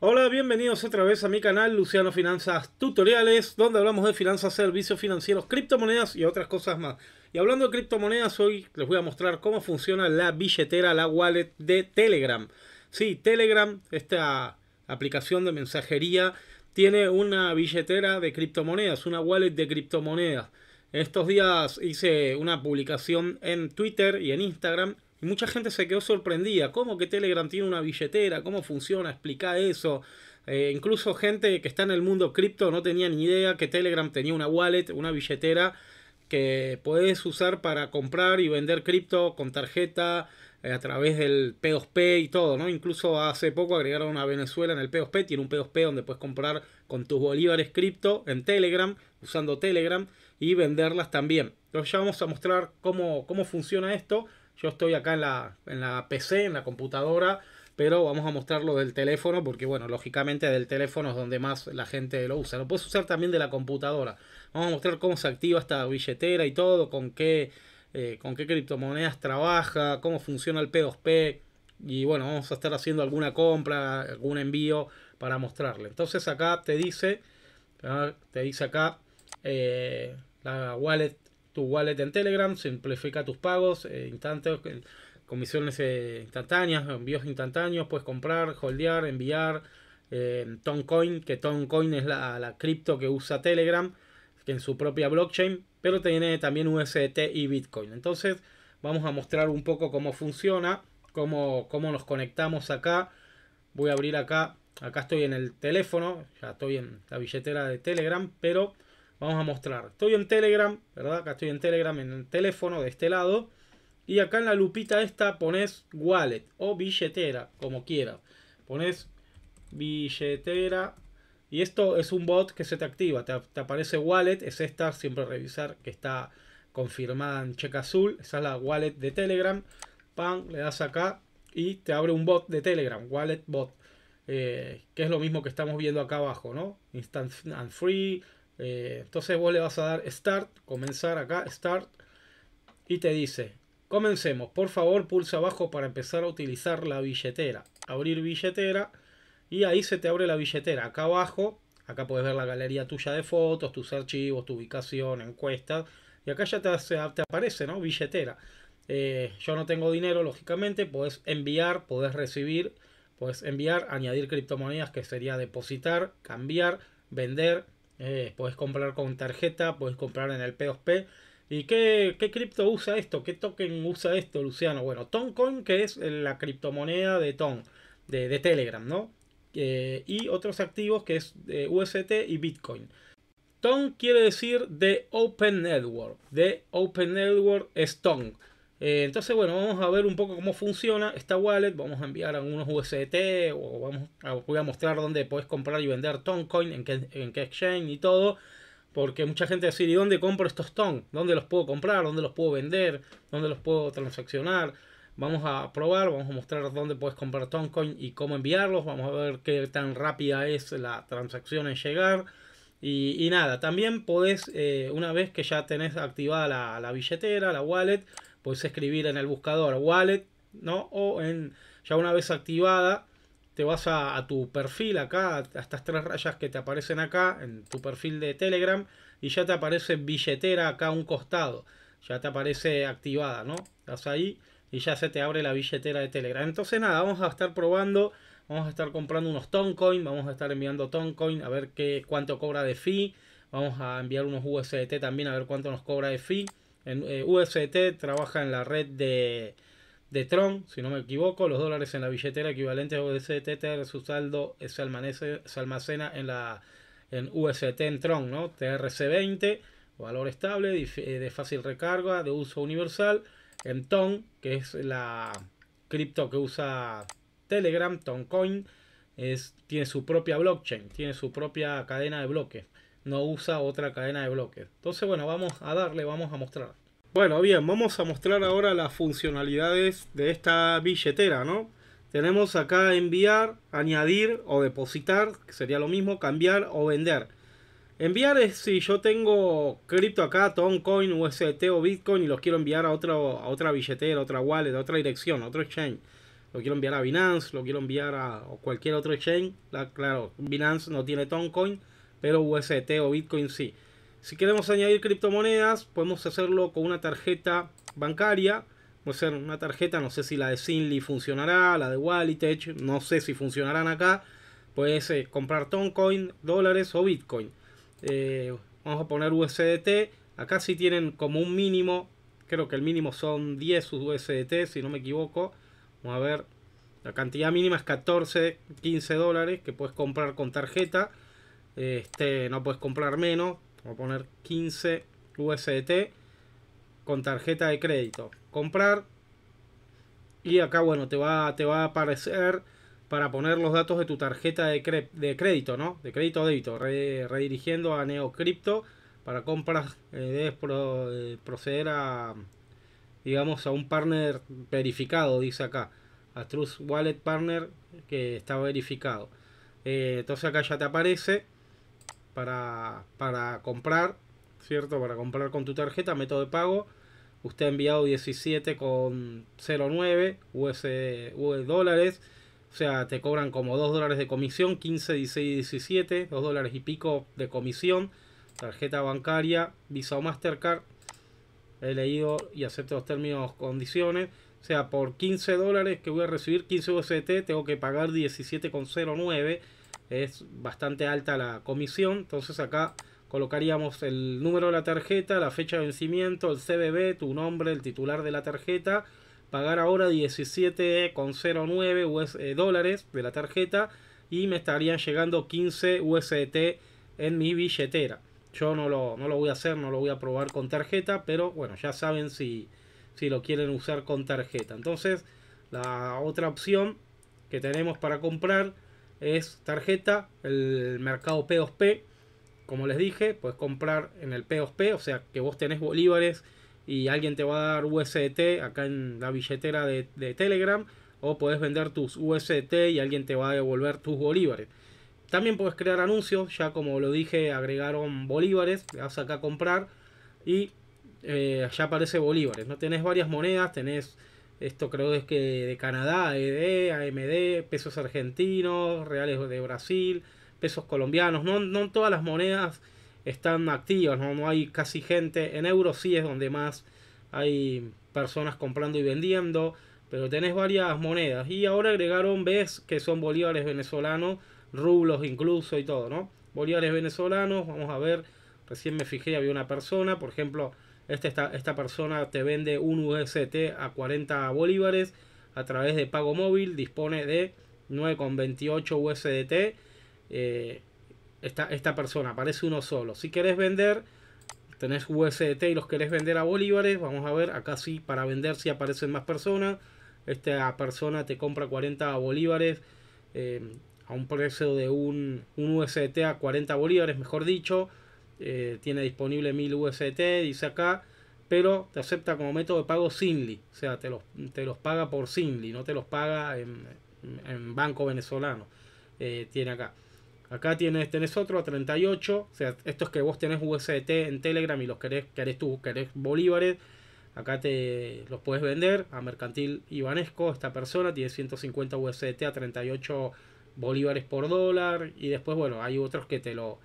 Hola, bienvenidos otra vez a mi canal Luciano Finanzas Tutoriales, donde hablamos de finanzas, servicios financieros, criptomonedas y otras cosas más. Y hablando de criptomonedas, hoy les voy a mostrar cómo funciona la billetera, la wallet de Telegram. Sí, Telegram, esta aplicación de mensajería, tiene una billetera de criptomonedas, una wallet de criptomonedas. estos días hice una publicación en Twitter y en Instagram y mucha gente se quedó sorprendida. ¿Cómo que Telegram tiene una billetera? ¿Cómo funciona? Explica eso. Eh, incluso gente que está en el mundo cripto no tenía ni idea que Telegram tenía una wallet, una billetera que puedes usar para comprar y vender cripto con tarjeta eh, a través del P2P y todo, ¿no? Incluso hace poco agregaron a Venezuela en el P2P, tiene un P2P donde puedes comprar con tus bolívares cripto en Telegram, usando Telegram y venderlas también. Entonces ya vamos a mostrar cómo, cómo funciona esto yo estoy acá en la, en la PC, en la computadora, pero vamos a mostrarlo del teléfono porque, bueno, lógicamente del teléfono es donde más la gente lo usa. Lo puedes usar también de la computadora. Vamos a mostrar cómo se activa esta billetera y todo, con qué, eh, con qué criptomonedas trabaja, cómo funciona el P2P. Y bueno, vamos a estar haciendo alguna compra, algún envío para mostrarle. Entonces acá te dice, te dice acá eh, la wallet tu wallet en Telegram, simplifica tus pagos, eh, instantes, eh, comisiones eh, instantáneas, envíos instantáneos, puedes comprar, holdear, enviar, eh, Toncoin, que Coin es la, cripto que usa Telegram, que en su propia blockchain, pero tiene también USDT y Bitcoin. Entonces vamos a mostrar un poco cómo funciona, cómo, cómo nos conectamos acá. Voy a abrir acá, acá estoy en el teléfono, ya estoy en la billetera de Telegram, pero... Vamos a mostrar. Estoy en Telegram, ¿verdad? Acá estoy en Telegram, en el teléfono de este lado. Y acá en la lupita esta pones wallet o billetera, como quieras. Pones billetera. Y esto es un bot que se te activa. Te, aparece wallet, es esta. Siempre revisar que está confirmada en check azul. Esa es la wallet de Telegram. Pam, le das acá y te abre un bot de Telegram, wallet bot. Eh, que es lo mismo que estamos viendo acá abajo, ¿no? Instant and free, eh, entonces vos le vas a dar Start, comenzar acá, Start, y te dice, comencemos, por favor pulsa abajo para empezar a utilizar la billetera. Abrir billetera, y ahí se te abre la billetera. Acá abajo, acá puedes ver la galería tuya de fotos, tus archivos, tu ubicación, encuestas, y acá ya te, aparece, ¿no? Billetera. Eh, yo no tengo dinero, lógicamente, puedes enviar, puedes recibir, puedes enviar, añadir criptomonedas que sería depositar, cambiar, vender, eh, puedes comprar con tarjeta, puedes comprar en el P2P. ¿Y qué, qué cripto usa esto? ¿Qué token usa esto, Luciano? Bueno, Toncoin, que es eh, la criptomoneda de Ton, de, Telegram, ¿no? Eh, y otros activos que es de UST y Bitcoin. Ton quiere decir The Open Network. The Open Network es eh, entonces, bueno, vamos a ver un poco cómo funciona esta wallet. Vamos a enviar algunos USDT o vamos voy a mostrar dónde puedes comprar y vender Toncoin, en qué, en exchange y todo. Porque mucha gente va ¿y dónde compro estos Ton ¿Dónde los puedo comprar? ¿Dónde los puedo vender? ¿Dónde los puedo transaccionar? Vamos a probar, vamos a mostrar dónde puedes comprar Toncoin y cómo enviarlos. Vamos a ver qué tan rápida es la transacción en llegar. Y, nada, también podés, eh, una vez que ya tenés activada la, la billetera, la wallet, Puedes escribir en el buscador wallet, ¿no? O en, ya una vez activada, te vas a, tu perfil acá, a estas tres rayas que te aparecen acá, en tu perfil de Telegram, y ya te aparece billetera acá a un costado. Ya te aparece activada, ¿no? Estás ahí y ya se te abre la billetera de Telegram. Entonces nada, vamos a estar probando, vamos a estar comprando unos Toncoin, vamos a estar enviando Toncoin a ver qué, cuánto cobra de fee, vamos a enviar unos USDT también a ver cuánto nos cobra de fee. En, eh, trabaja en la red de, de, Tron, si no me equivoco. Los dólares en la billetera equivalente a UST, su saldo eh, se, almacena en la en UST en Tron, ¿no? TRC20, valor estable, eh, de fácil recarga, de uso universal. En TON, que es la cripto que usa Telegram, TonCoin, es, tiene su propia blockchain, tiene su propia cadena de bloques no usa otra cadena de bloques. Entonces, bueno, vamos a darle, vamos a mostrar. Bueno, bien, vamos a mostrar ahora las funcionalidades de esta billetera, ¿no? Tenemos acá enviar, añadir o depositar, que sería lo mismo, cambiar o vender. Enviar es si yo tengo cripto acá, Toncoin, USDT o Bitcoin y los quiero enviar a, otro, a otra billetera, otra wallet, a otra dirección, otro exchange. Lo quiero enviar a Binance, lo quiero enviar a cualquier otro exchange. La, claro, Binance no tiene Toncoin pero USDT o Bitcoin sí. Si queremos añadir criptomonedas, podemos hacerlo con una tarjeta bancaria. Puede ser una tarjeta, no sé si la de Sinly funcionará, la de Walitech, no sé si funcionarán acá. Puedes ser eh, comprar Toncoin, dólares o Bitcoin. Eh, vamos a poner USDT. Acá sí tienen como un mínimo, creo que el mínimo son 10 USDT, si no me equivoco. Vamos a ver, la cantidad mínima es 14, 15 dólares que puedes comprar con tarjeta. Este, no puedes comprar menos. Vamos a poner 15 USDT con tarjeta de crédito. Comprar. Y acá, bueno, te va, te va a aparecer para poner los datos de tu tarjeta de, crédito, ¿no? De crédito o débito. redirigiendo a NeoCrypto para compras. Eh, debes eh, proceder a, digamos, a un partner verificado, dice acá. A Trust Wallet Partner que está verificado. Eh, entonces acá ya te aparece para, para comprar, ¿cierto? Para comprar con tu tarjeta, método de pago. Usted ha enviado 17,09 USD. US dólares. O sea, te cobran como 2 dólares de comisión, 15, 16, 17, 2 dólares y pico de comisión. Tarjeta bancaria, Visa o Mastercard. He leído y acepto los términos condiciones. O sea, por 15 dólares que voy a recibir 15 UST, tengo que pagar 17,09 es bastante alta la comisión. Entonces acá colocaríamos el número de la tarjeta, la fecha de vencimiento, el CBB, tu nombre, el titular de la tarjeta. Pagar ahora 17,09 eh, dólares de la tarjeta y me estarían llegando 15 USDT en mi billetera. Yo no lo, voy a hacer, no lo voy a probar con tarjeta, pero bueno, ya saben si, si lo quieren usar con tarjeta. Entonces, la otra opción que tenemos para comprar es tarjeta, el mercado P2P, como les dije, puedes comprar en el P2P, o sea que vos tenés bolívares y alguien te va a dar USDT acá en la billetera de, Telegram, o puedes vender tus USDT y alguien te va a devolver tus bolívares. También puedes crear anuncios, ya como lo dije, agregaron bolívares, le vas acá a comprar y eh, allá aparece bolívares. No tenés varias monedas, tenés esto creo es que de Canadá, ED, AMD, pesos argentinos, reales de Brasil, pesos colombianos. No, no todas las monedas están activas, ¿no? no hay casi gente. En euros sí es donde más hay personas comprando y vendiendo, pero tenés varias monedas. Y ahora agregaron ves que son bolívares venezolanos, rublos incluso y todo, ¿no? Bolívares venezolanos, vamos a ver, recién me fijé, había una persona, por ejemplo, este, esta, persona te vende un UST a 40 bolívares a través de pago móvil, dispone de 9,28 USDT. Eh, esta, esta persona, aparece uno solo. Si querés vender, tenés USDT y los querés vender a bolívares, vamos a ver, acá sí, para vender si aparecen más personas. Esta persona te compra 40 bolívares eh, a un precio de un, un USDT a 40 bolívares, mejor dicho. Eh, tiene disponible 1000 UST, dice acá, pero te acepta como método de pago Sinli, o sea, te los, te los paga por Sinli, no te los paga en, banco venezolano. Eh, tiene acá. Acá tienes, tenés otro a 38, o sea, estos que vos tenés USDT en Telegram y los querés, querés tú, querés bolívares, acá te los puedes vender a Mercantil Ibanesco. esta persona tiene 150 USDT a 38 bolívares por dólar y después, bueno, hay otros que te lo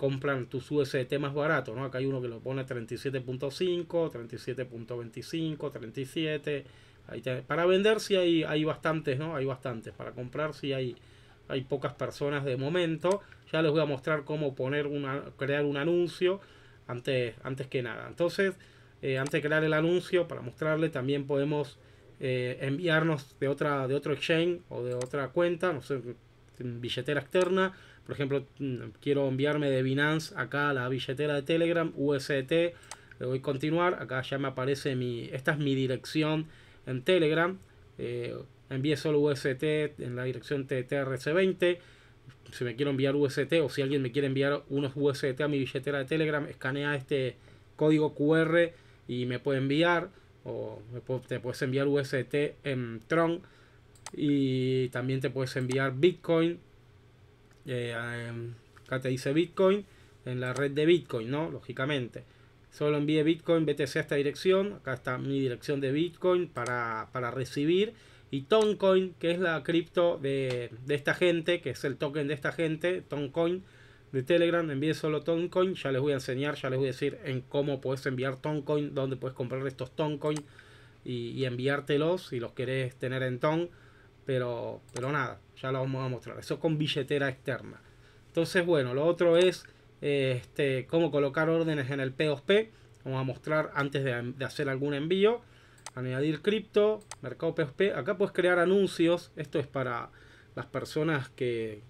compran tus USDT más barato, ¿no? Acá hay uno que lo pone 37.5, 37.25, 37. para vender si hay, hay bastantes, ¿no? Hay bastantes. Para comprar si hay, hay pocas personas de momento. Ya les voy a mostrar cómo poner una, crear un anuncio antes, antes que nada. Entonces, eh, antes de crear el anuncio, para mostrarle, también podemos eh, enviarnos de, otra, de otro exchange o de otra cuenta. No sé, billetera externa. Por ejemplo, mm, quiero enviarme de Binance acá a la billetera de Telegram, USDT. Le voy a continuar. Acá ya me aparece mi. Esta es mi dirección en Telegram. Eh, envíe solo usdt en la dirección TTRC20. Si me quiero enviar usdt o si alguien me quiere enviar unos usdt a mi billetera de Telegram, escanea este código QR y me puede enviar. O te puedes enviar usdt en Tron y también te puedes enviar Bitcoin. Eh, acá te dice Bitcoin en la red de Bitcoin, ¿no? Lógicamente. Solo envíe Bitcoin BTC a esta dirección. Acá está mi dirección de Bitcoin para, recibir. Y Toncoin, que es la cripto de, esta gente, que es el token de esta gente, Toncoin de Telegram, envíe solo Toncoin. Ya les voy a enseñar, ya les voy a decir en cómo puedes enviar Toncoin, dónde puedes comprar estos Toncoin y, y enviártelos si los querés tener en Ton. Pero, pero nada, ya lo vamos a mostrar. Eso con billetera externa. Entonces, bueno, lo otro es eh, este, cómo colocar órdenes en el P2P. Vamos a mostrar antes de, hacer algún envío. Añadir cripto, mercado P2P. Acá puedes crear anuncios. Esto es para las personas que,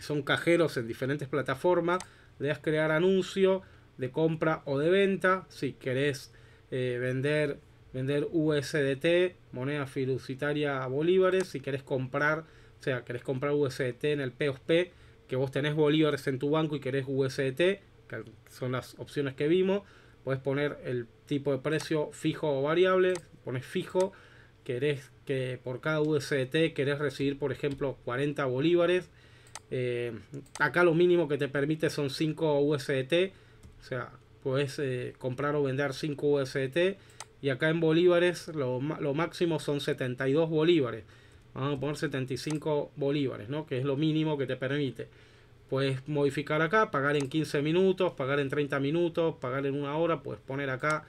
son cajeros en diferentes plataformas. Le das crear anuncio de compra o de venta. Si querés eh, vender vender USDT, moneda fiduciaria a bolívares, si querés comprar, o sea, querés comprar USDT en el POSP, que vos tenés bolívares en tu banco y querés USDT, que son las opciones que vimos, puedes poner el tipo de precio fijo o variable, pones fijo, querés que por cada USDT querés recibir, por ejemplo, 40 bolívares, eh, acá lo mínimo que te permite son 5 USDT, o sea, puedes eh, comprar o vender 5 USDT, y acá en bolívares lo, máximo son 72 bolívares. Vamos a poner 75 bolívares, ¿no? Que es lo mínimo que te permite. Puedes modificar acá, pagar en 15 minutos, pagar en 30 minutos, pagar en una hora. Puedes poner acá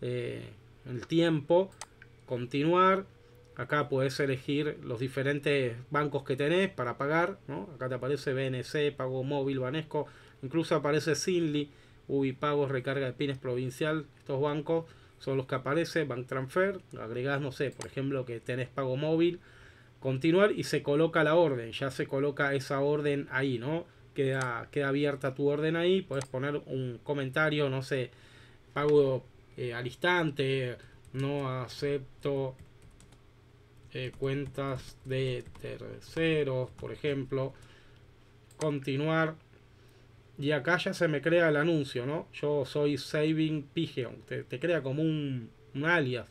eh, el tiempo, continuar. Acá puedes elegir los diferentes bancos que tenés para pagar. ¿no? Acá te aparece BNC, Pago Móvil, Banesco. Incluso aparece Sinly, Ubipago, Recarga de Pines Provincial. Estos bancos son los que aparecen, bank transfer, agregas, no sé, por ejemplo, que tenés pago móvil, continuar y se coloca la orden, ya se coloca esa orden ahí, ¿no? Queda, queda abierta tu orden ahí, puedes poner un comentario, no sé, pago eh, al instante, no acepto eh, cuentas de terceros, por ejemplo, continuar y acá ya se me crea el anuncio, ¿no? Yo soy Saving Pigeon. Te, crea como un, alias.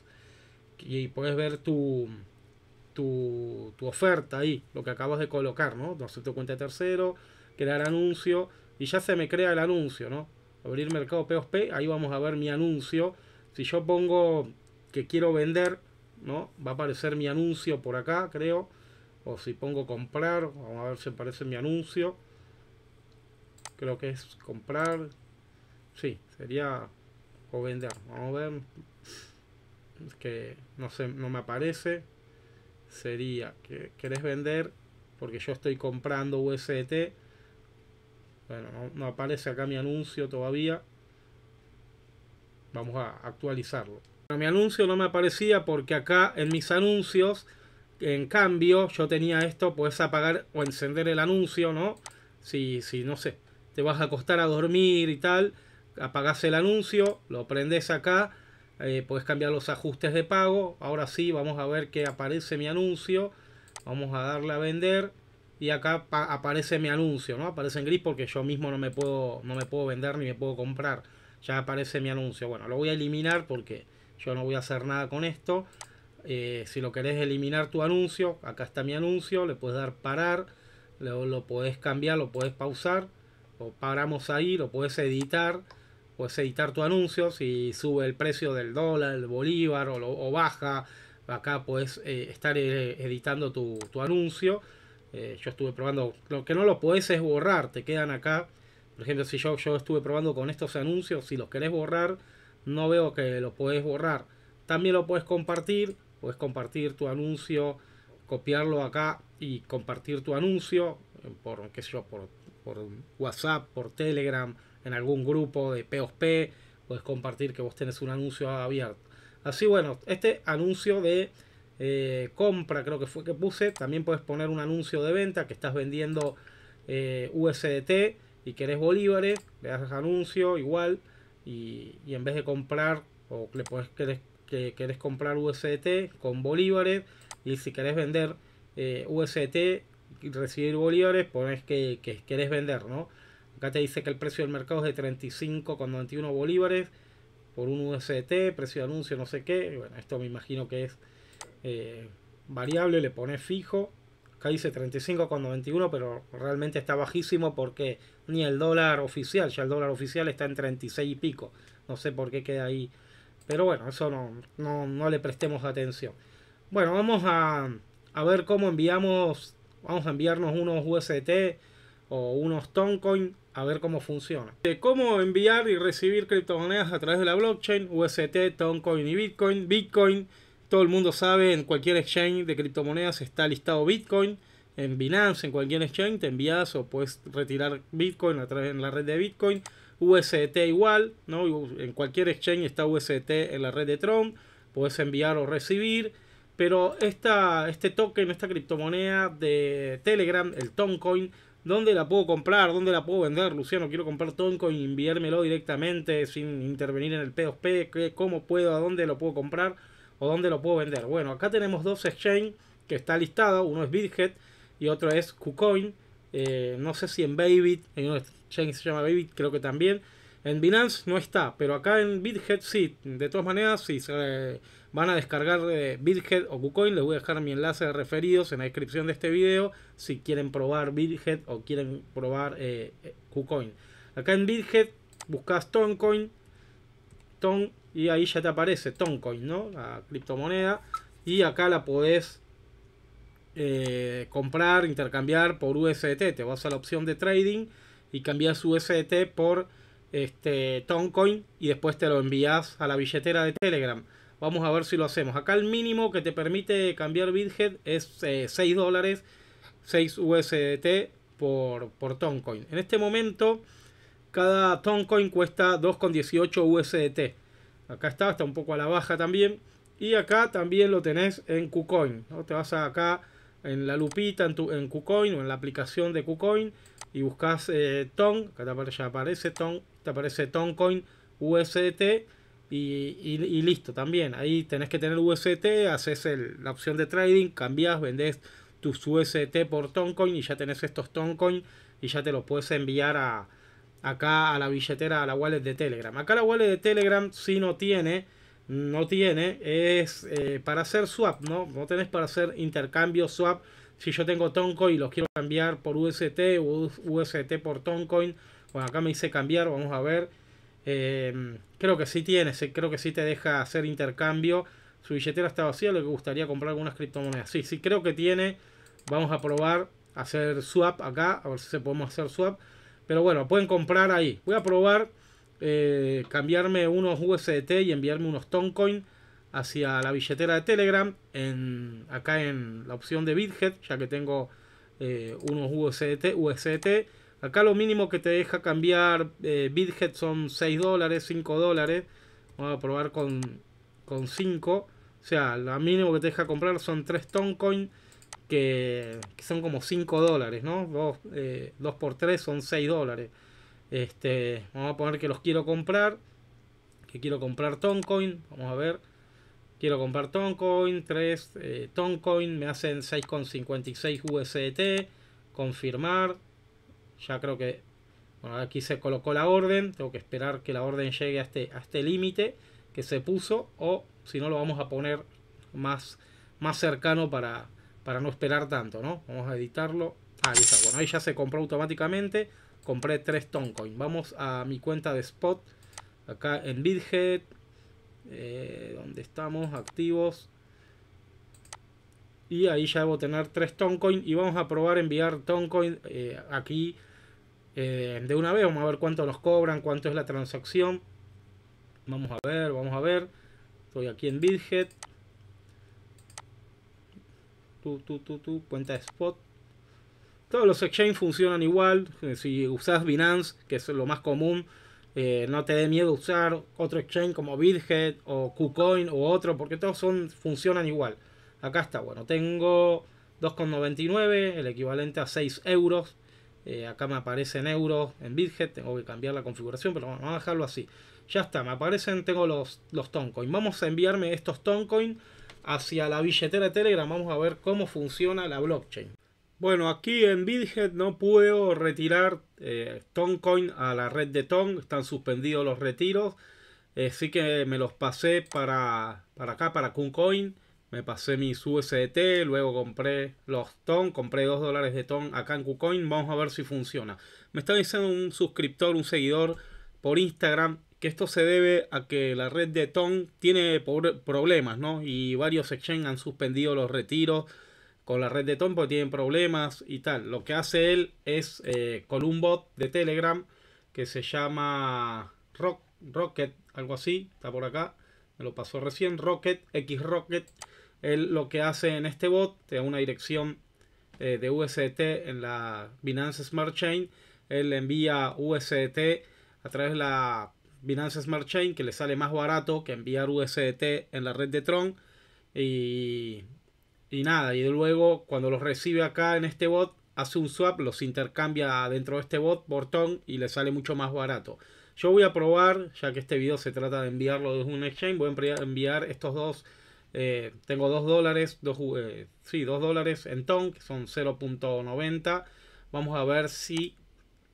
Y puedes ver tu, tu, oferta ahí, lo que acabas de colocar, ¿no? No tu cuenta de tercero, crear anuncio. Y ya se me crea el anuncio, ¿no? Abrir mercado p ahí vamos a ver mi anuncio. Si yo pongo que quiero vender, ¿no? Va a aparecer mi anuncio por acá, creo. O si pongo comprar, vamos a ver si aparece mi anuncio creo que es comprar. Sí, sería o vender. Vamos a ver. Es que no sé, no me aparece. Sería que querés vender porque yo estoy comprando USDT. Bueno, no, aparece acá mi anuncio todavía. Vamos a actualizarlo. mi anuncio no me aparecía porque acá en mis anuncios, en cambio, yo tenía esto, puedes apagar o encender el anuncio, ¿no? Si, si no sé, te vas a acostar a dormir y tal, apagás el anuncio, lo prendes acá, eh, puedes cambiar los ajustes de pago. Ahora sí, vamos a ver que aparece mi anuncio. Vamos a darle a vender y acá aparece mi anuncio, ¿no? Aparece en gris porque yo mismo no me puedo no me puedo vender ni me puedo comprar. Ya aparece mi anuncio. Bueno, lo voy a eliminar porque yo no voy a hacer nada con esto. Eh, si lo querés eliminar tu anuncio, acá está mi anuncio, le puedes dar parar, lo, lo podés cambiar, lo puedes pausar o paramos ahí, lo puedes editar, puedes editar tu anuncio, si sube el precio del dólar, el bolívar o, lo, baja, acá puedes eh, estar eh, editando tu, anuncio. Eh, yo estuve probando, lo que no lo puedes es borrar, te quedan acá. Por ejemplo, si yo, yo estuve probando con estos anuncios, si los querés borrar, no veo que lo puedes borrar. También lo puedes compartir, puedes compartir tu anuncio, copiarlo acá y compartir tu anuncio por, qué sé yo, por por WhatsApp, por Telegram, en algún grupo de POSP, puedes compartir que vos tenés un anuncio abierto. Así bueno, este anuncio de eh, compra creo que fue que puse, también puedes poner un anuncio de venta que estás vendiendo eh, USDT y querés bolívares, le das anuncio igual y, en vez de comprar o le puedes querés, que querés comprar USDT con bolívares y si querés vender eh, USDT recibir bolívares, pones que, querés vender, ¿no? Acá te dice que el precio del mercado es de 35,91 bolívares por un USDT, precio de anuncio, no sé qué. Bueno, esto me imagino que es eh, variable, le pones fijo. Acá dice 35,91, pero realmente está bajísimo porque ni el dólar oficial, ya el dólar oficial está en 36 y pico. No sé por qué queda ahí. Pero bueno, eso no, no, no le prestemos atención. Bueno, vamos a, a ver cómo enviamos Vamos a enviarnos unos UST o unos Toncoin a ver cómo funciona. De cómo enviar y recibir criptomonedas a través de la blockchain, UST, Toncoin y Bitcoin. Bitcoin, todo el mundo sabe, en cualquier exchange de criptomonedas está listado Bitcoin. En Binance, en cualquier exchange, te envías o puedes retirar Bitcoin a través de la red de Bitcoin. UST igual, ¿no? En cualquier exchange está UST en la red de Tron. Puedes enviar o recibir. Pero esta, este token, esta criptomoneda de Telegram, el Toncoin, ¿dónde la puedo comprar? ¿Dónde la puedo vender, Luciano? Quiero comprar Toncoin y e enviármelo directamente sin intervenir en el P2P. ¿Cómo puedo? ¿A dónde lo puedo comprar? ¿O dónde lo puedo vender? Bueno, acá tenemos dos exchanges que está listados. Uno es Bitget y otro es KuCoin. Eh, no sé si en Baby, en un exchange se llama Baby, creo que también. En Binance no está, pero acá en BitHead sí. De todas maneras, si se eh, van a descargar eh, BitHead o KuCoin, les voy a dejar mi enlace de referidos en la descripción de este video si quieren probar BitHead o quieren probar eh, eh KuCoin. Acá en BitHead buscas Toncoin, Ton, y ahí ya te aparece Toncoin, ¿no? La criptomoneda. Y acá la podés comprar, intercambiar por USDT. Te vas a la opción de trading y cambias USDT por este, Toncoin y después te lo envías a la billetera de Telegram. Vamos a ver si lo hacemos. Acá el mínimo que te permite cambiar Bithead es 6 eh, dólares, 6 USDT por, por Toncoin. En este momento, cada Toncoin cuesta 2,18 USDT. Acá está, está un poco a la baja también. Y acá también lo tenés en KuCoin. ¿no? Te vas acá en la lupita, en, tu, KuCoin o en la aplicación de KuCoin y buscas eh, Ton. Acá ya aparece Ton te aparece Toncoin, USDT y, y, listo también. Ahí tenés que tener USDT, haces el, la opción de trading, cambias, vendés tus USDT por Toncoin y ya tenés estos Toncoin y ya te los puedes enviar a, acá a la billetera, a la wallet de Telegram. Acá la wallet de Telegram si no tiene, no tiene, es eh, para hacer swap, ¿no? No tenés para hacer intercambio swap. Si yo tengo Toncoin y los quiero cambiar por UST o UST por Toncoin, bueno, pues acá me hice cambiar, vamos a ver. Eh, creo que sí tiene creo que sí te deja hacer intercambio. Su billetera está vacía, lo que gustaría comprar algunas criptomonedas. Sí, sí, creo que tiene. Vamos a probar hacer swap acá, a ver si se podemos hacer swap. Pero bueno, pueden comprar ahí. Voy a probar eh, cambiarme unos USDT y enviarme unos Toncoin hacia la billetera de Telegram. En, acá en la opción de Bitget, ya que tengo eh, unos USDT, USDT. Acá lo mínimo que te deja cambiar eh, son 6 dólares, 5 dólares. Vamos a probar con, 5. O sea, lo mínimo que te deja comprar son 3 Toncoin que, son como 5 dólares, ¿no? 2, eh, por 3 son 6 dólares. Este, vamos a poner que los quiero comprar. Que quiero comprar Toncoin. Vamos a ver. Quiero comprar Toncoin. 3 eh, Toncoin. Me hacen 6,56 USDT. Confirmar ya creo que bueno, aquí se colocó la orden, tengo que esperar que la orden llegue a este, este límite que se puso o si no lo vamos a poner más, más cercano para, para no esperar tanto, ¿no? Vamos a editarlo. Ah, ahí está. Bueno, ahí ya se compró automáticamente. Compré 3 Toncoin. Vamos a mi cuenta de spot. Acá en Bidhead. Eh, donde estamos, activos. Y ahí ya debo tener 3 Toncoin. Y vamos a probar enviar Toncoin eh, aquí eh, de una vez. Vamos a ver cuánto nos cobran, cuánto es la transacción. Vamos a ver, vamos a ver. Estoy aquí en Bidget. Tu, cuenta de spot. Todos los exchanges funcionan igual. Eh, si usas Binance, que es lo más común, eh, no te dé miedo usar otro exchange como Bidget o KuCoin o otro, porque todos son, funcionan igual. Acá está, bueno, tengo 2,99, el equivalente a 6 euros. Eh, acá me aparecen euros en Bitget, tengo que cambiar la configuración, pero vamos a dejarlo así. Ya está, me aparecen, tengo los, los Toncoin. Vamos a enviarme estos Toncoin hacia la billetera de Telegram. Vamos a ver cómo funciona la blockchain. Bueno, aquí en Bitget no puedo retirar eh, Toncoin a la red de Ton. Están suspendidos los retiros. Así eh, que me los pasé para, para acá, para Kuncoin me pasé mis USDT, luego compré los TON, compré 2 dólares de TON acá en KuCoin. Vamos a ver si funciona. Me está diciendo un suscriptor, un seguidor por Instagram que esto se debe a que la red de TON tiene problemas, ¿no? Y varios exchanges han suspendido los retiros con la red de TON porque tienen problemas y tal. Lo que hace él es eh, con un bot de Telegram que se llama Rock, Rocket, algo así, está por acá. Me lo pasó recién, Rocket, X Rocket él lo que hace en este bot, te da una dirección eh, de USDT en la Binance Smart Chain. Él envía USDT a través de la Binance Smart Chain, que le sale más barato que enviar USDT en la red de Tron. Y, nada, y luego cuando los recibe acá en este bot, hace un swap, los intercambia dentro de este bot, Tron y le sale mucho más barato. Yo voy a probar, ya que este video se trata de enviarlo De un exchange, voy a enviar estos dos eh, tengo 2 dólares, dos eh, sí, dólares en TON, que son 0.90. Vamos a ver si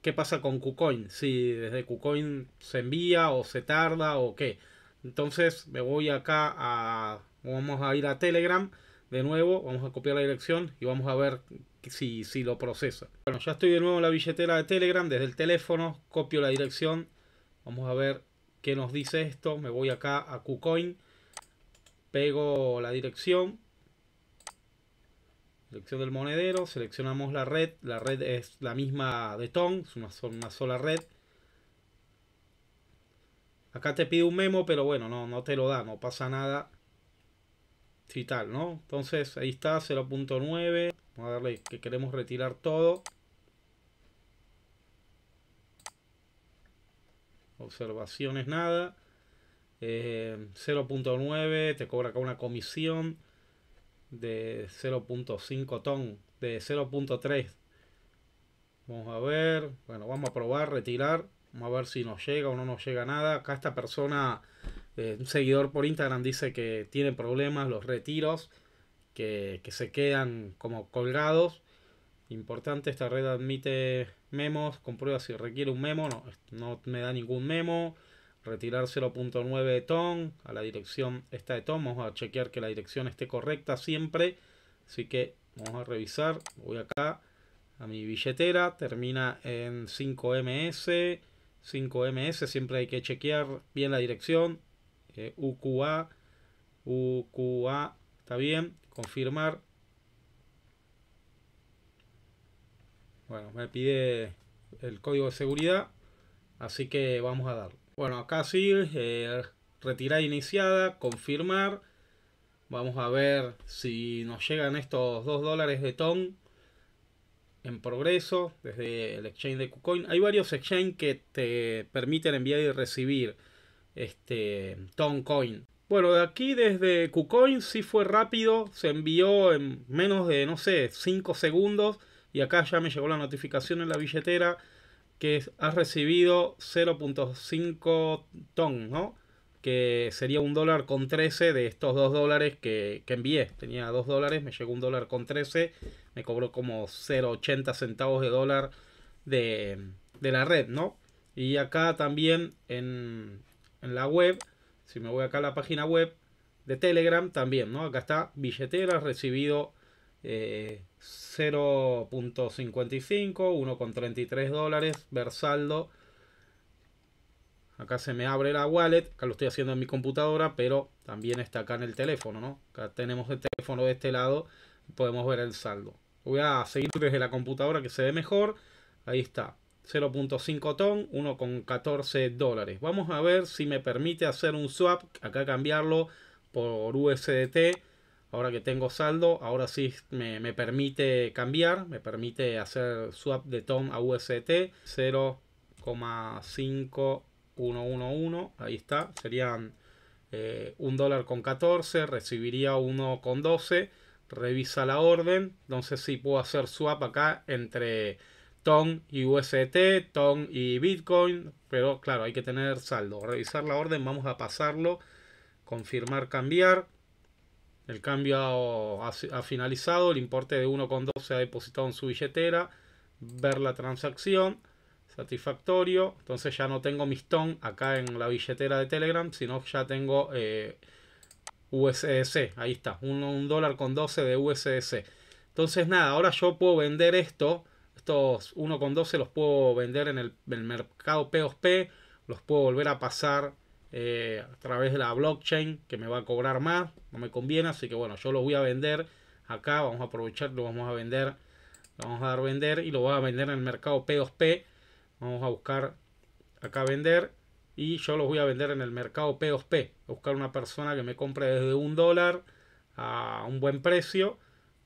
qué pasa con KuCoin, si desde KuCoin se envía o se tarda o qué. Entonces me voy acá a, vamos a ir a Telegram de nuevo, vamos a copiar la dirección y vamos a ver si, si lo procesa. Bueno, ya estoy de nuevo en la billetera de Telegram, desde el teléfono, copio la dirección, vamos a ver qué nos dice esto, me voy acá a KuCoin Pego la dirección. Dirección del monedero. Seleccionamos la red. La red es la misma de Tom. Es una, sola red. Acá te pide un memo, pero bueno, no, no te lo da. No pasa nada. Y tal, ¿no? Entonces ahí está, 0.9. Vamos a darle que queremos retirar todo. Observaciones, nada. 0.9 eh, te cobra acá una comisión de 0.5 ton, de 0.3. Vamos a ver, bueno, vamos a probar, retirar, vamos a ver si nos llega o no nos llega nada. Acá esta persona, eh, un seguidor por Instagram dice que tiene problemas los retiros, que, que se quedan como colgados. Importante, esta red admite memos, comprueba si requiere un memo, no, no me da ningún memo retirar 0.9 de Tom. a la dirección esta de Tom. vamos a chequear que la dirección esté correcta siempre, así que vamos a revisar, voy acá a mi billetera, termina en 5MS, 5MS, siempre hay que chequear bien la dirección, eh, UQA, UQA, está bien, confirmar, bueno, me pide el código de seguridad, así que vamos a darlo. Bueno, acá sí, retirar eh, retirada iniciada, confirmar. Vamos a ver si nos llegan estos 2 dólares de TON en progreso desde el exchange de KuCoin. Hay varios exchanges que te permiten enviar y recibir este coin. Bueno, de aquí desde KuCoin sí fue rápido, se envió en menos de, no sé, 5 segundos y acá ya me llegó la notificación en la billetera que has recibido 0.5 ton, ¿no? Que sería un dólar con 13 de estos dos dólares que, envié. Tenía dos dólares, me llegó un dólar con 13, me cobró como 0.80 centavos de dólar de, la red, ¿no? Y acá también en, en la web, si me voy acá a la página web de Telegram, también, ¿no? Acá está billetera recibido 0.55, eh, 1.33 dólares, saldo. Acá se me abre la wallet, acá lo estoy haciendo en mi computadora, pero también está acá en el teléfono, ¿no? Acá tenemos el teléfono de este lado, podemos ver el saldo. Voy a seguir desde la computadora que se ve mejor. Ahí está, 0.5 ton, 1.14 dólares. Vamos a ver si me permite hacer un swap, acá cambiarlo por USDT Ahora que tengo saldo, ahora sí me, permite cambiar, me permite hacer swap de TOM a UST 0,5111. Ahí está, serían eh, un dólar con 14, recibiría uno con 12. Revisa la orden, entonces sí puedo hacer swap acá entre TON y UST, TON y Bitcoin, pero claro, hay que tener saldo. Revisar la orden, vamos a pasarlo, confirmar, cambiar. El cambio ha, finalizado, el importe de 1.12 se ha depositado en su billetera, ver la transacción, satisfactorio, entonces ya no tengo mis TON acá en la billetera de Telegram, sino ya tengo eh, USDC, ahí está, 1 dólar con 12 de USDC. Entonces nada, ahora yo puedo vender esto, estos 1,12 los puedo vender en el, el mercado P2P, los puedo volver a pasar eh, a través de la blockchain que me va a cobrar más, no me conviene, así que bueno, yo lo voy a vender acá, vamos a aprovechar, lo vamos a vender, vamos a dar vender y lo voy a vender en el mercado P2P, vamos a buscar acá vender y yo lo voy a vender en el mercado P2P, buscar una persona que me compre desde un dólar a un buen precio,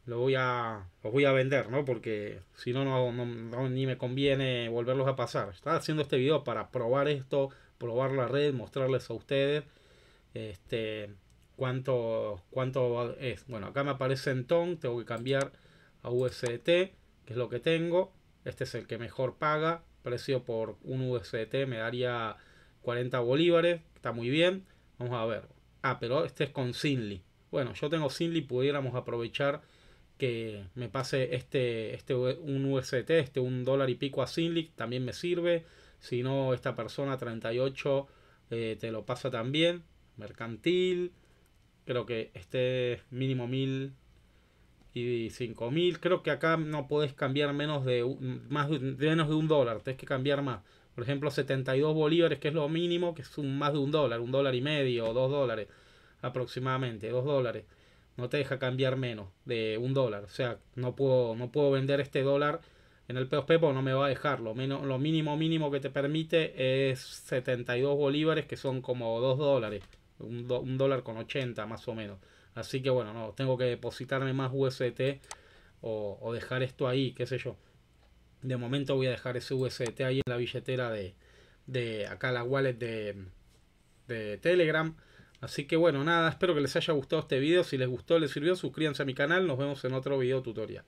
lo voy a, los voy a vender, ¿no? Porque si no, no, no, ni me conviene volverlos a pasar. Estaba haciendo este video para probar esto, probar la red, mostrarles a ustedes este, cuánto, es. Bueno, acá me aparece en TON, tengo que cambiar a USDT, que es lo que tengo. Este es el que mejor paga, precio por un USDT me daría 40 bolívares, está muy bien. Vamos a ver. Ah, pero este es con Sinly. Bueno, yo tengo Sinly, pudiéramos aprovechar que me pase este, este un UST, este un dólar y pico a Sinly, también me sirve. Si no, esta persona 38 eh, te lo pasa también. Mercantil. Creo que este mínimo 1000 y 5000. Creo que acá no puedes cambiar menos de, un, más menos de un dólar. Tienes que cambiar más. Por ejemplo, 72 bolívares, que es lo mínimo, que es un, más de un dólar, un dólar y medio o dos dólares aproximadamente, dos dólares. No te deja cambiar menos de un dólar. O sea, no puedo, no puedo vender este dólar en el POSPEPO no me va a dejar. Lo, menos, lo mínimo mínimo que te permite es 72 bolívares, que son como 2 dólares. Un, dólar con 80 más o menos. Así que bueno, no, tengo que depositarme más USDT. o, dejar esto ahí, qué sé yo. De momento voy a dejar ese USDT ahí en la billetera de, acá la wallet de, de Telegram. Así que bueno, nada, espero que les haya gustado este video. Si les gustó, les sirvió, suscríbanse a mi canal. Nos vemos en otro video tutorial.